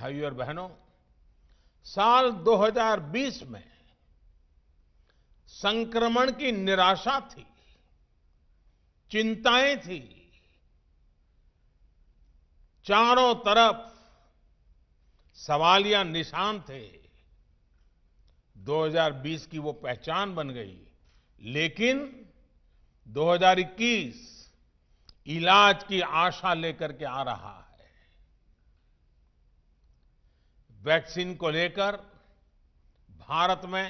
भाइयों और बहनों साल 2020 में संक्रमण की निराशा थी चिंताएं थी चारों तरफ सवालिया निशान थे 2020 की वो पहचान बन गई लेकिन 2021 इलाज की आशा लेकर के आ रहा है वैक्सीन को लेकर भारत में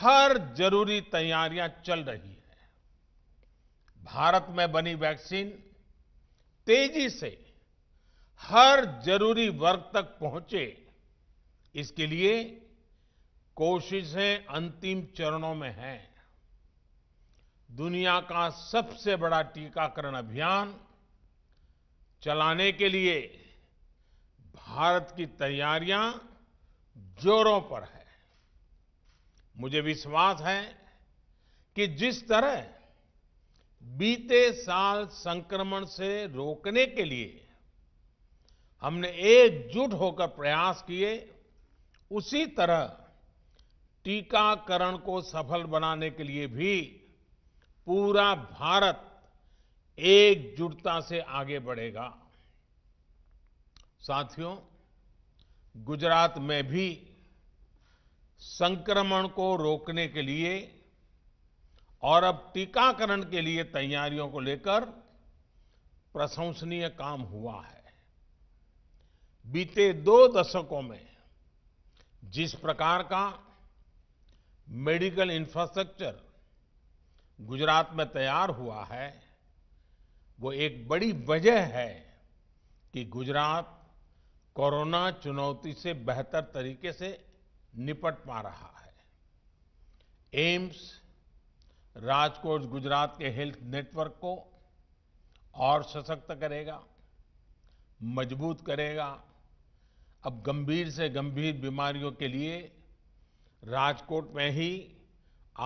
हर जरूरी तैयारियां चल रही हैं भारत में बनी वैक्सीन तेजी से हर जरूरी वर्ग तक पहुंचे इसके लिए कोशिशें अंतिम चरणों में हैं दुनिया का सबसे बड़ा टीकाकरण अभियान चलाने के लिए भारत की तैयारियां जोरों पर है मुझे विश्वास है कि जिस तरह बीते साल संक्रमण से रोकने के लिए हमने एकजुट होकर प्रयास किए उसी तरह टीकाकरण को सफल बनाने के लिए भी पूरा भारत एकजुटता से आगे बढ़ेगा साथियों गुजरात में भी संक्रमण को रोकने के लिए और अब टीकाकरण के लिए तैयारियों को लेकर प्रशंसनीय काम हुआ है बीते दो दशकों में जिस प्रकार का मेडिकल इंफ्रास्ट्रक्चर गुजरात में तैयार हुआ है वो एक बड़ी वजह है कि गुजरात कोरोना चुनौती से बेहतर तरीके से निपट पा रहा है एम्स राजकोट गुजरात के हेल्थ नेटवर्क को और सशक्त करेगा मजबूत करेगा अब गंभीर से गंभीर बीमारियों के लिए राजकोट में ही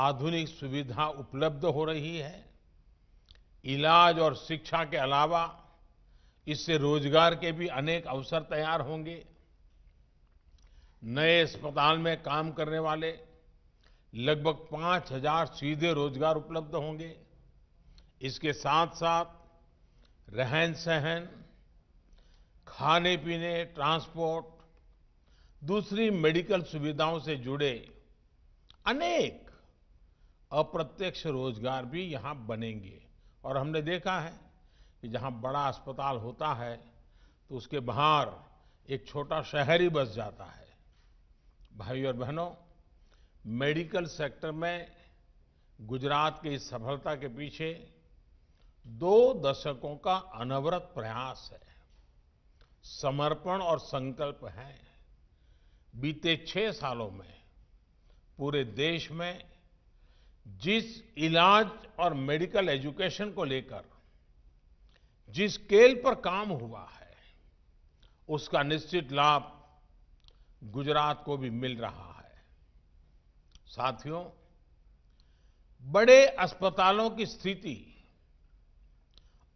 आधुनिक सुविधा उपलब्ध हो रही है इलाज और शिक्षा के अलावा इससे रोजगार के भी अनेक अवसर तैयार होंगे नए अस्पताल में काम करने वाले लगभग पांच हजार सीधे रोजगार उपलब्ध होंगे इसके साथ साथ रहन सहन खाने पीने ट्रांसपोर्ट दूसरी मेडिकल सुविधाओं से जुड़े अनेक अप्रत्यक्ष रोजगार भी यहां बनेंगे और हमने देखा है कि जहां बड़ा अस्पताल होता है तो उसके बाहर एक छोटा शहर ही बस जाता है भाई और बहनों मेडिकल सेक्टर में गुजरात की इस सफलता के पीछे दो दशकों का अनवरत प्रयास है समर्पण और संकल्प है बीते छह सालों में पूरे देश में जिस इलाज और मेडिकल एजुकेशन को लेकर जिस स्केल पर काम हुआ है उसका निश्चित लाभ गुजरात को भी मिल रहा है साथियों बड़े अस्पतालों की स्थिति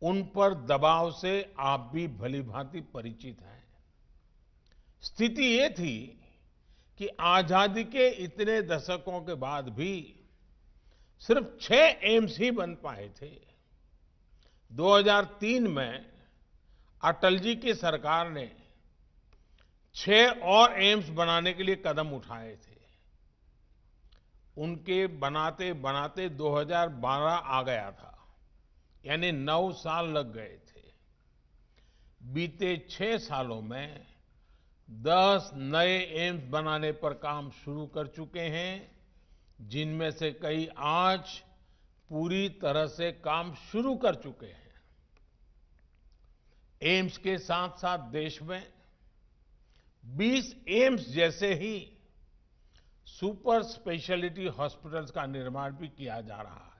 उन पर दबाव से आप भी भलीभांति परिचित हैं स्थिति ये थी कि आजादी के इतने दशकों के बाद भी सिर्फ छह एम्स ही बन पाए थे 2003 में अटल जी की सरकार ने छह और एम्स बनाने के लिए कदम उठाए थे उनके बनाते बनाते 2012 आ गया था यानी नौ साल लग गए थे बीते छह सालों में दस नए एम्स बनाने पर काम शुरू कर चुके हैं जिनमें से कई आज पूरी तरह से काम शुरू कर चुके हैं एम्स के साथ साथ देश में 20 एम्स जैसे ही सुपर स्पेशलिटी हॉस्पिटल्स का निर्माण भी किया जा रहा है